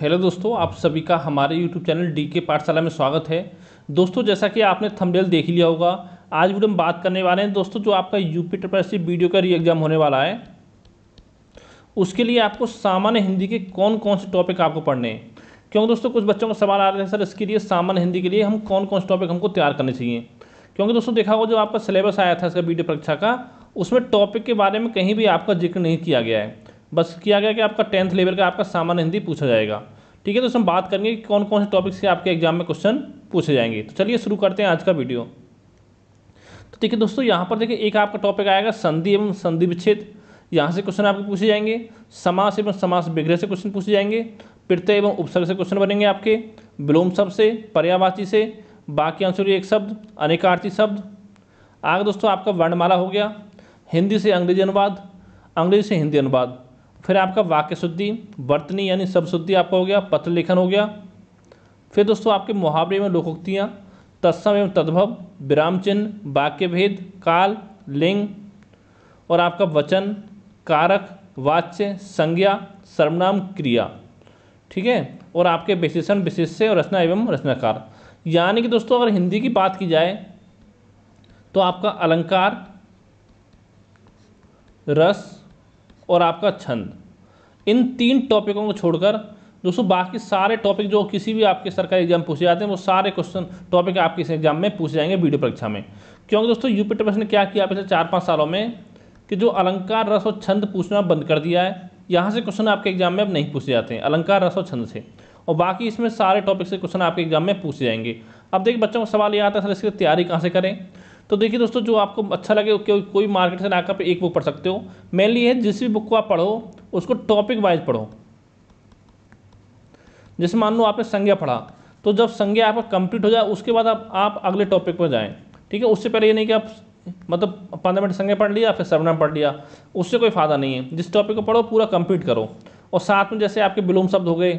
hello दोस्तों आप सभी का हमारे यूट्यूब चैनल डी के पाठशाला में स्वागत है दोस्तों जैसा कि आपने थंबनेल देख लिया होगा आज वीडियो हम बात करने वाले हैं दोस्तों जो आपका यूपी ट्रिपल वीडियो का री एग्ज़ाम होने वाला है उसके लिए आपको सामान्य हिंदी के कौन कौन से टॉपिक आपको पढ़ने हैं क्योंकि दोस्तों कुछ बच्चों को सवाल आ रहे हैं सर इसके लिए सामान्य हिंदी के लिए हम कौन कौन से टॉपिक हमको तैयार करने चाहिए क्योंकि दोस्तों देखा होगा जो आपका सिलेबस आया था इसका वीडियो परीक्षा का उसमें टॉपिक के बारे में कहीं भी आपका जिक्र नहीं किया गया है बस किया गया कि आपका टेंथ लेवल का आपका सामान्य हिंदी पूछा जाएगा ठीक है तो हम बात करेंगे कि कौन कौन से टॉपिक से आपके एग्जाम में क्वेश्चन पूछे जाएंगे तो चलिए शुरू करते हैं आज का वीडियो तो देखिए दोस्तों यहाँ पर देखिए एक आपका टॉपिक आएगा संधि एवं संधि विच्छेद यहाँ से क्वेश्चन आपके पूछे जाएंगे समास एवं समास विग्रह से क्वेश्चन पूछे जाएंगे प्रत्यय एवं उपसर्ग से क्वेश्चन बनेंगे आपके विलोम शब्द से पर्यावाची से बाकी आंसर एक शब्द अनेकार्थी शब्द आगे दोस्तों आपका वर्णमाला हो गया हिंदी से अंग्रेजी अनुवाद अंग्रेजी से हिंदी अनुवाद फिर आपका वाक्य शुद्धि बर्तनी यानी शब्द शुद्धि आपका हो गया पत्र लेखन हो गया फिर दोस्तों आपके मुहावरे में लोकोक्तियाँ तत्सम एवं तद्भव विराम चिन्ह वाक्य भेद काल लिंग और आपका वचन कारक वाच्य संज्ञा सर्वनाम क्रिया ठीक है और आपके विशेषण विशेष्य और रचना एवं रचनाकार यानी कि दोस्तों अगर हिंदी की बात की जाए तो आपका अलंकार रस और आपका छंद इन तीन टॉपिकों को छोड़कर दोस्तों बाकी सारे टॉपिक जो किसी भी आपके सरकारी एग्जाम पूछे जाते हैं वो सारे क्वेश्चन टॉपिक आपके इस एग्जाम में पूछे जाएंगे वीडियो परीक्षा में क्योंकि दोस्तों यूपी टेबस ने क्या किया पिछले चार पाँच सालों में कि जो अलंकार रस और छंद पूछना बंद कर दिया है यहाँ से क्वेश्चन आपके एग्जाम में अब नहीं पूछे जाते हैं अलंकार रस और छंद से और बाकी इसमें सारे टॉपिक से क्वेश्चन आपके एग्जाम में पूछे जाएंगे अब देखिए बच्चों को सवाल ये आता है सर इसकी तैयारी कहाँ से करें तो देखिए दोस्तों जो आपको अच्छा लगे को, कोई मार्केट से आकर एक बुक पढ़ सकते हो मेनली है जिस भी बुक को आप पढ़ो उसको टॉपिक वाइज पढ़ो जैसे मान लो आपने संज्ञा पढ़ा तो जब संज्ञा आपका कंप्लीट हो जाए उसके बाद आप आप अगले टॉपिक पर जाएँ ठीक है उससे पहले ये नहीं कि आप मतलब पंद्रह मिनट संज्ञा पढ़ लिया फिर सर्वनाम पढ़ लिया उससे कोई फ़ायदा नहीं है जिस टॉपिक को पढ़ो पूरा कंप्लीट करो और साथ में जैसे आपके विलोम शब्द हो गए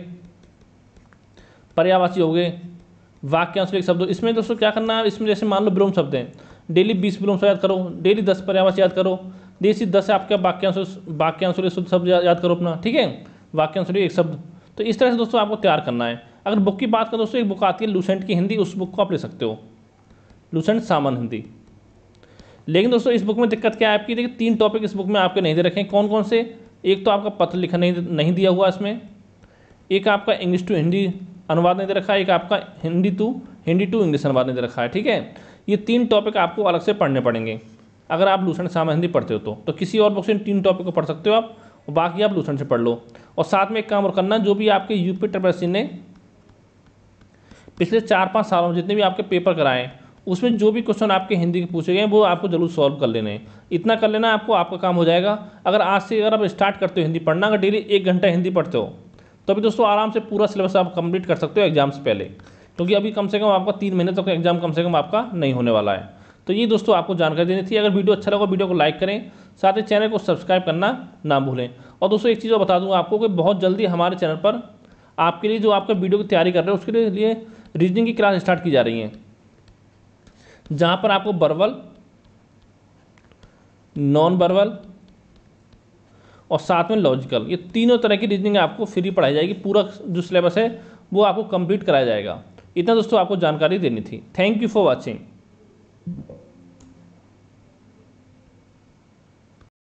पर्यावासी हो गए वाक्यांश शब्द इसमें दोस्तों क्या करना है इसमें जैसे मान लो विलोम शब्द हैं डेली बीस विलोम याद करो डेली दस पर्यावास याद करो देसी दस आपके वाक्यांश वाक्यांश शुद्ध शब्द याद करो अपना ठीक है वाक्यांश एक शब्द तो इस तरह से दोस्तों आपको तैयार करना है अगर बुक की बात करें दोस्तों एक बुक आती है लूसेंट की हिंदी उस बुक को आप ले सकते हो लूसेंट सामान हिंदी लेकिन दोस्तों इस बुक में दिक्कत क्या है आपकी देखिए तीन टॉपिक इस बुक में आपके नहीं दे रखे हैं कौन कौन से एक तो आपका पत्र लिखा नहीं नहीं दिया हुआ इसमें एक आपका इंग्लिश टू हिंदी अनुवाद नहीं दे रखा है एक आपका Hindi to Hindi to English अनुवाद नहीं दे रखा है ठीक है ये तीन टॉपिक आपको अलग से पढ़ने पड़ेंगे अगर आप लूसेंट सामा हिंदी पढ़ते हो तो, तो किसी और बुक से इन तीन टॉपिक को पढ़ सकते हो आप और बाकी आप लूसेंट से पढ़ लो और साथ में एक काम और करना जो भी आपके यूपी ट्रिपल ने पिछले चार पाँच सालों में जितने भी आपके पेपर कराएँ उसमें जो भी क्वेश्चन आपके हिंदी के पूछे गए वो आपको जरूर सॉल्व कर लेने हैं इतना कर लेना आपको आपका काम हो जाएगा अगर आज से अगर आप स्टार्ट करते हो हिंदी पढ़ना अगर डेली एक घंटा हिंदी पढ़ते हो तो अभी दोस्तों आराम से पूरा सिलेबस आप कंप्लीट कर सकते हो एग्जाम से पहले क्योंकि अभी कम से कम आपका तीन महीने तक तो एग्जाम कम से कम आपका नहीं होने वाला है तो ये दोस्तों आपको जानकारी देनी थी अगर वीडियो अच्छा लगा वीडियो को लाइक करें साथ ही चैनल को सब्सक्राइब करना ना भूलें और दोस्तों एक चीज़ और बता दूँ आपको कि बहुत जल्दी हमारे चैनल पर आपके लिए जो आपका वीडियो की तैयारी कर रहे हैं उसके लिए रीजनिंग की क्लास स्टार्ट की जा रही है जहाँ पर आपको बर्वल नॉन बर्वल और साथ में लॉजिकल ये तीनों तरह की रीजनिंग आपको फ्री पढ़ाई जाएगी पूरा जो सिलेबस है वो आपको कंप्लीट कराया जाएगा इतना दोस्तों आपको जानकारी देनी थी थैंक यू फॉर वॉचिंग